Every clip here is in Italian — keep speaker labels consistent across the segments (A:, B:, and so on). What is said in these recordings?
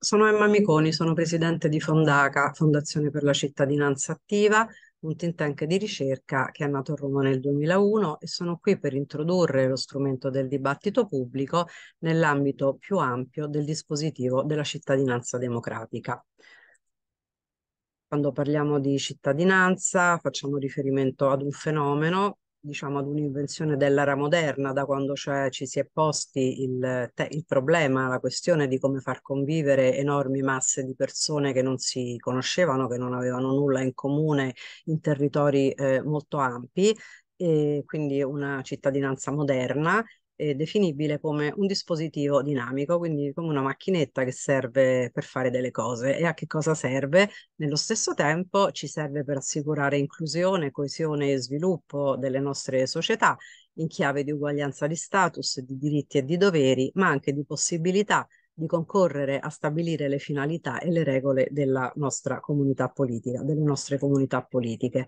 A: Sono Emma Miconi, sono presidente di Fondaca, Fondazione per la cittadinanza attiva, un think tank di ricerca che è nato a Roma nel 2001 e sono qui per introdurre lo strumento del dibattito pubblico nell'ambito più ampio del dispositivo della cittadinanza democratica. Quando parliamo di cittadinanza facciamo riferimento ad un fenomeno diciamo, ad un'invenzione dell'era moderna, da quando cioè ci si è posti il, il, problema, la questione di come far convivere enormi masse di persone che non si conoscevano, che non avevano nulla in comune in territori eh, molto ampi, e quindi una cittadinanza moderna è definibile come un dispositivo dinamico, quindi come una macchinetta che serve per fare delle cose. E a che cosa serve? Nello stesso tempo ci serve per assicurare inclusione, coesione e sviluppo delle nostre società in chiave di uguaglianza di status, di diritti e di doveri, ma anche di possibilità di concorrere a stabilire le finalità e le regole della nostra comunità politica, delle nostre comunità politiche.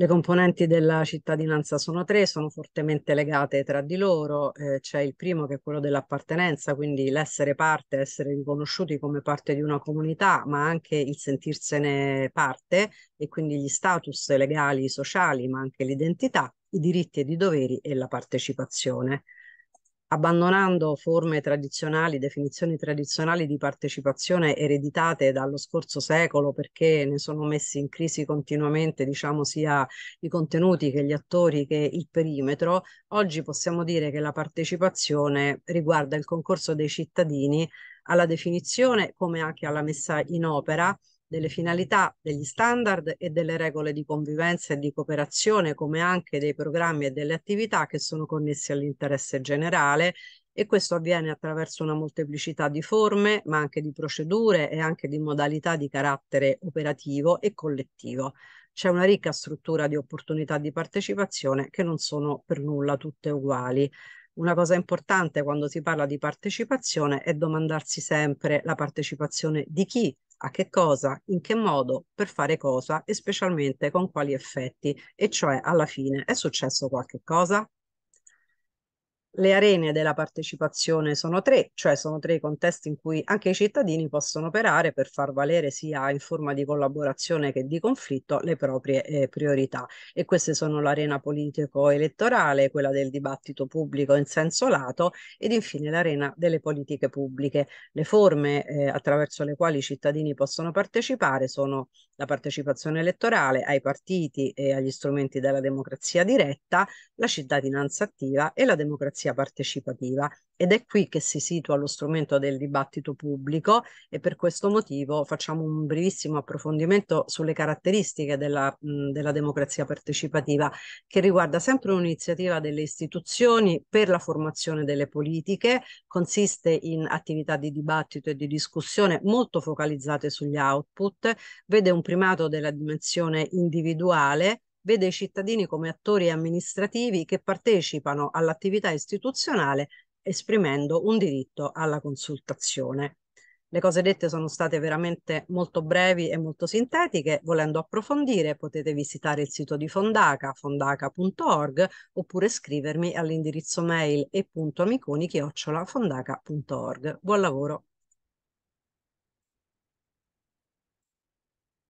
A: Le componenti della cittadinanza sono tre, sono fortemente legate tra di loro. Eh, c'è il primo che è quello dell'appartenenza, quindi l'essere parte, essere riconosciuti come parte di una comunità, ma anche il sentirsene parte e quindi gli status legali, sociali, ma anche l'identità, i diritti e i doveri e la partecipazione abbandonando forme tradizionali, definizioni tradizionali di partecipazione ereditate dallo scorso secolo perché ne sono messi in crisi continuamente, diciamo, sia i contenuti che gli attori che il perimetro, oggi possiamo dire che la partecipazione riguarda il concorso dei cittadini alla definizione come anche alla messa in opera delle finalità, degli standard e delle regole di convivenza e di cooperazione, come anche dei programmi e delle attività che sono connessi all'interesse generale e questo avviene attraverso una molteplicità di forme, ma anche di procedure e anche di modalità di carattere operativo e collettivo. C'è una ricca struttura di opportunità di partecipazione che non sono per nulla tutte uguali. Una cosa importante quando si parla di partecipazione è domandarsi sempre la partecipazione di chi a che cosa, in che modo, per fare cosa e specialmente con quali effetti. E cioè alla fine è successo qualche cosa? Le arene della partecipazione sono tre, cioè sono tre i contesti in cui anche i cittadini possono operare per far valere sia in forma di collaborazione che di conflitto le proprie eh, priorità e queste sono l'arena politico-elettorale, quella del dibattito pubblico in senso lato ed infine l'arena delle politiche pubbliche. Le forme eh, attraverso le quali i cittadini possono partecipare sono la partecipazione elettorale ai partiti e agli strumenti della democrazia diretta, la cittadinanza attiva e la democrazia democrazia partecipativa ed è qui che si situa lo strumento del dibattito pubblico e per questo motivo facciamo un brevissimo approfondimento sulle caratteristiche della, mh, della democrazia partecipativa che riguarda sempre un'iniziativa delle istituzioni per la formazione delle politiche, consiste in attività di dibattito e di discussione molto focalizzate sugli output, vede un primato della dimensione individuale vede i cittadini come attori amministrativi che partecipano all'attività istituzionale esprimendo un diritto alla consultazione. Le cose dette sono state veramente molto brevi e molto sintetiche. Volendo approfondire potete visitare il sito di Fondaca, fondaca.org, oppure scrivermi all'indirizzo mail e.amiconi.fondaca.org. Buon lavoro!